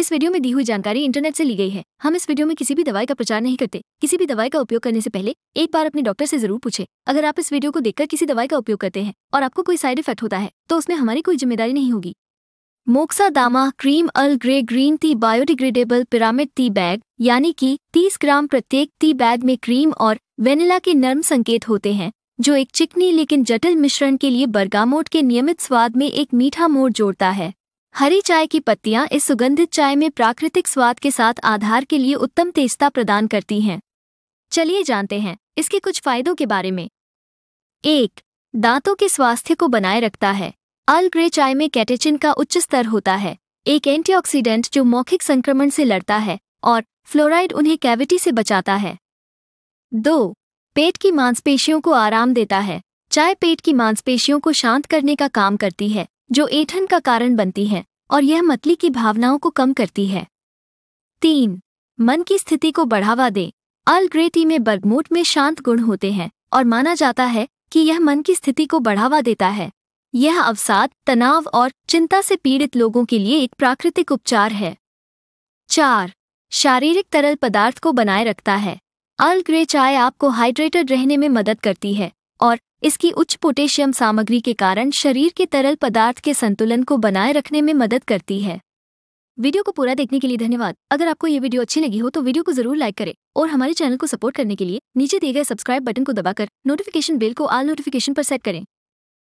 इस वीडियो में दी हुई जानकारी इंटरनेट से ली गई है हम इस वीडियो में किसी भी दवाई का प्रचार नहीं करते किसी भी दवाई का उपयोग करने से पहले एक बार अपने डॉक्टर से जरूर पूछे अगर आप इस वीडियो को देखकर किसी दवाई का उपयोग करते हैं और आपको कोई साइड इफेक्ट होता है तो उसमें हमारी कोई जिम्मेदारी नहीं होगी मोक्सा दामा cream Earl Grey green tea biodegradable pyramid tea bag यानी की तीस ग्राम प्रत्येक टी बैग में क्रीम और वेनिला के नर्म संकेत होते हैं जो एक चिकनी लेकिन जटिल मिश्रण के लिए बर्गामोट के नियमित स्वाद में एक मीठा मोड़ जोड़ता है हरी चाय की पत्तियां इस सुगंधित चाय में प्राकृतिक स्वाद के साथ आधार के लिए उत्तम तेजता प्रदान करती हैं चलिए जानते हैं इसके कुछ फायदों के बारे में एक दांतों के स्वास्थ्य को बनाए रखता है अल ग्रे चाय में कैटेचिन का उच्च स्तर होता है एक एंटीऑक्सीडेंट जो मौखिक संक्रमण से लड़ता है और फ्लोराइड उन्हें कैविटी से बचाता है दो पेट की मांसपेशियों को आराम देता है चाय पेट की मांसपेशियों को शांत करने का काम करती है जो ऐठन का कारण बनती हैं और यह मतली की भावनाओं को कम करती है तीन मन की स्थिति को बढ़ावा दें अल ग्रेटी टी में बर्गमोट में शांत गुण होते हैं और माना जाता है कि यह मन की स्थिति को बढ़ावा देता है यह अवसाद तनाव और चिंता से पीड़ित लोगों के लिए एक प्राकृतिक उपचार है चार शारीरिक तरल पदार्थ को बनाए रखता है अल ग्रे चाय आपको हाइड्रेटेड रहने में मदद करती है और इसकी उच्च पोटेशियम सामग्री के कारण शरीर के तरल पदार्थ के संतुलन को बनाए रखने में मदद करती है वीडियो को पूरा देखने के लिए धन्यवाद अगर आपको ये वीडियो अच्छी लगी हो तो वीडियो को जरूर लाइक करें और हमारे चैनल को सपोर्ट करने के लिए नीचे दिए गए सब्सक्राइब बटन को दबाकर नोटिफिकेशन बेल को आल नोटिफिकेशन पर सेट करें